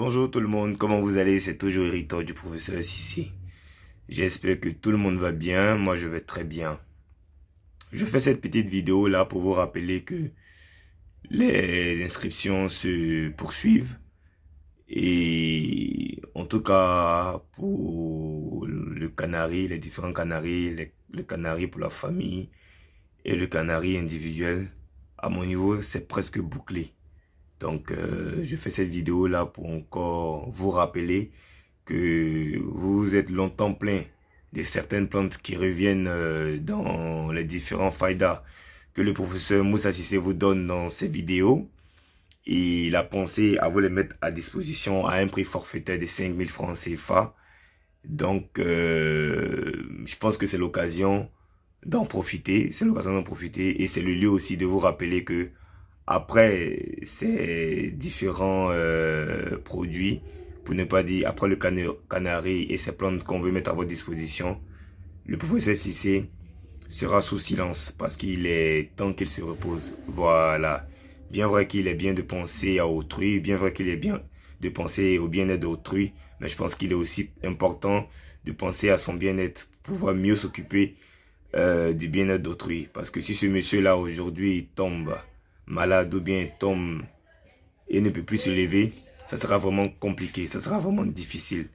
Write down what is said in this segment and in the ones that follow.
Bonjour tout le monde, comment vous allez C'est toujours Héritage du professeur Sissi. J'espère que tout le monde va bien, moi je vais très bien. Je fais cette petite vidéo là pour vous rappeler que les inscriptions se poursuivent. Et en tout cas pour le canari, les différents canaris, le canari pour la famille et le canari individuel, à mon niveau c'est presque bouclé. Donc, euh, je fais cette vidéo-là pour encore vous rappeler que vous êtes longtemps plein de certaines plantes qui reviennent euh, dans les différents faïdas que le professeur Moussa Sissé vous donne dans ses vidéos. il a pensé à vous les mettre à disposition à un prix forfaitaire de 5000 francs CFA. Donc, euh, je pense que c'est l'occasion d'en profiter. C'est l'occasion d'en profiter et c'est le lieu aussi de vous rappeler que après ces différents euh, produits, pour ne pas dire après le canari et ces plantes qu'on veut mettre à votre disposition, le professeur Sissé sera sous silence parce qu'il est temps qu'il se repose. Voilà. Bien vrai qu'il est bien de penser à autrui, bien vrai qu'il est bien de penser au bien-être d'autrui, mais je pense qu'il est aussi important de penser à son bien-être pour pouvoir mieux s'occuper euh, du bien-être d'autrui. Parce que si ce monsieur-là aujourd'hui tombe, malade ou bien tombe et ne peut plus se lever, ça sera vraiment compliqué, ça sera vraiment difficile.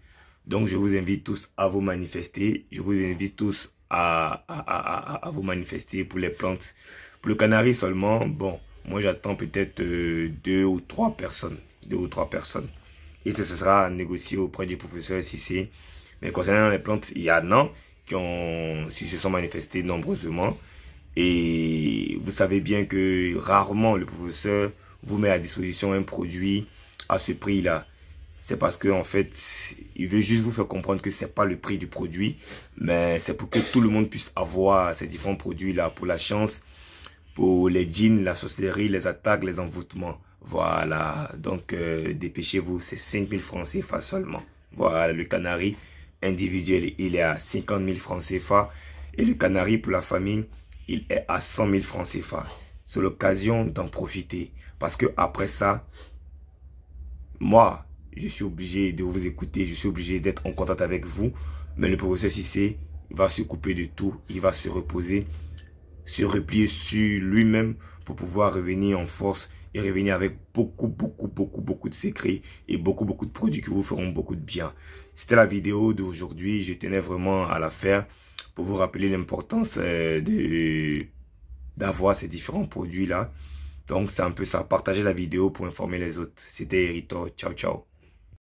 Donc je vous invite tous à vous manifester, je vous invite tous à, vous manifester pour les plantes. Pour le canari seulement, bon, moi j'attends peut-être euh, deux ou trois personnes, deux ou trois personnes. Et ça, ça sera négocié auprès du professeur Sissé. Mais concernant les plantes, il y a a qui, ont, qui se sont manifestés nombreusement. Et vous savez bien que rarement le professeur vous met à disposition un produit à ce prix-là. C'est parce qu'en en fait, il veut juste vous faire comprendre que c'est pas le prix du produit, mais c'est pour que tout le monde puisse avoir ces différents produits-là pour la chance, pour les jeans, la sorcellerie, les attaques, les envoûtements. Voilà, donc euh, dépêchez-vous, c'est 5000 francs CFA seulement. Voilà, le canari individuel, il est à 50 000 francs CFA. Et le canari pour la famille, il est à 100 000 francs CFA. C'est l'occasion d'en profiter. Parce que après ça, moi, je suis obligé de vous écouter, je suis obligé d'être en contact avec vous. Mais le professeur Sissé va se couper de tout, il va se reposer, se replier sur lui-même pour pouvoir revenir en force et revenir avec beaucoup, beaucoup, beaucoup, beaucoup de secrets et beaucoup, beaucoup de produits qui vous feront beaucoup de bien. C'était la vidéo d'aujourd'hui, je tenais vraiment à la faire pour vous rappeler l'importance euh, d'avoir ces différents produits-là. Donc, c'est un peu ça. Partagez la vidéo pour informer les autres. C'était Erito. Ciao, ciao.